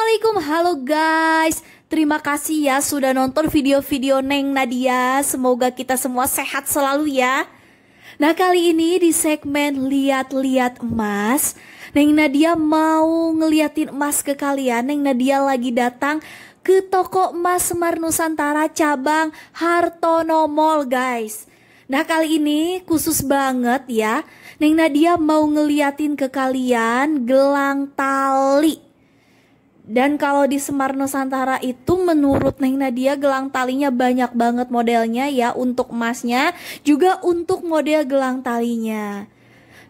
Assalamualaikum, halo guys. Terima kasih ya sudah nonton video-video Neng Nadia. Semoga kita semua sehat selalu ya. Nah kali ini di segmen lihat-lihat emas, Neng Nadia mau ngeliatin emas ke kalian. Neng Nadia lagi datang ke toko emas Semar Nusantara cabang Hartono Mall guys. Nah kali ini khusus banget ya, Neng Nadia mau ngeliatin ke kalian gelang tali. Dan kalau di Semar Nusantara itu menurut Neng Nadia gelang talinya banyak banget modelnya ya untuk emasnya juga untuk model gelang talinya.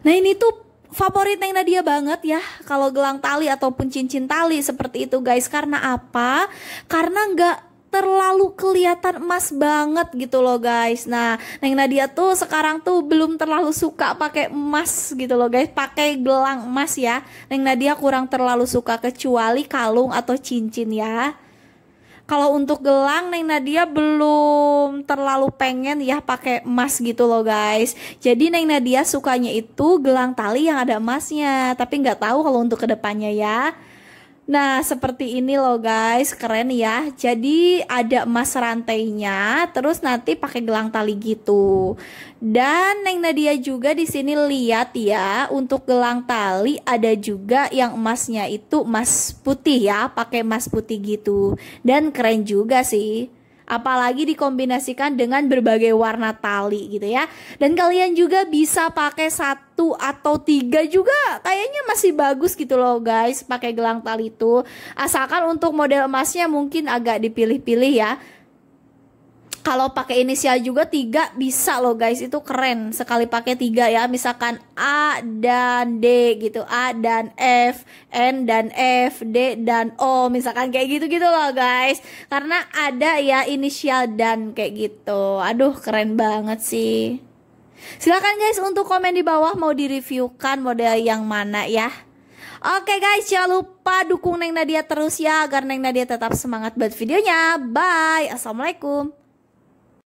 Nah ini tuh favorit Neng Nadia banget ya kalau gelang tali ataupun cincin tali seperti itu guys karena apa? Karena nggak terlalu kelihatan emas banget gitu loh guys. Nah, Neng Nadia tuh sekarang tuh belum terlalu suka pakai emas gitu loh guys, pakai gelang emas ya. Neng Nadia kurang terlalu suka kecuali kalung atau cincin ya. Kalau untuk gelang Neng Nadia belum terlalu pengen ya pakai emas gitu loh guys. Jadi Neng Nadia sukanya itu gelang tali yang ada emasnya, tapi nggak tahu kalau untuk kedepannya ya. Nah, seperti ini loh guys, keren ya. Jadi ada emas rantainya, terus nanti pakai gelang tali gitu. Dan Neng Nadia juga di sini lihat ya, untuk gelang tali ada juga yang emasnya itu emas putih ya, pakai emas putih gitu. Dan keren juga sih apalagi dikombinasikan dengan berbagai warna tali gitu ya. Dan kalian juga bisa pakai satu atau tiga juga kayaknya masih bagus gitu loh guys pakai gelang tali itu. Asalkan untuk model emasnya mungkin agak dipilih-pilih ya kalau pakai inisial juga tiga bisa loh guys itu keren sekali pakai tiga ya misalkan A dan D gitu A dan F N dan F D dan O misalkan kayak gitu gitu loh guys karena ada ya inisial dan kayak gitu aduh keren banget sih silakan guys untuk komen di bawah mau direviewkan model yang mana ya Oke guys, jangan lupa dukung Neng Nadia terus ya agar Neng Nadia tetap semangat buat videonya. Bye. Assalamualaikum.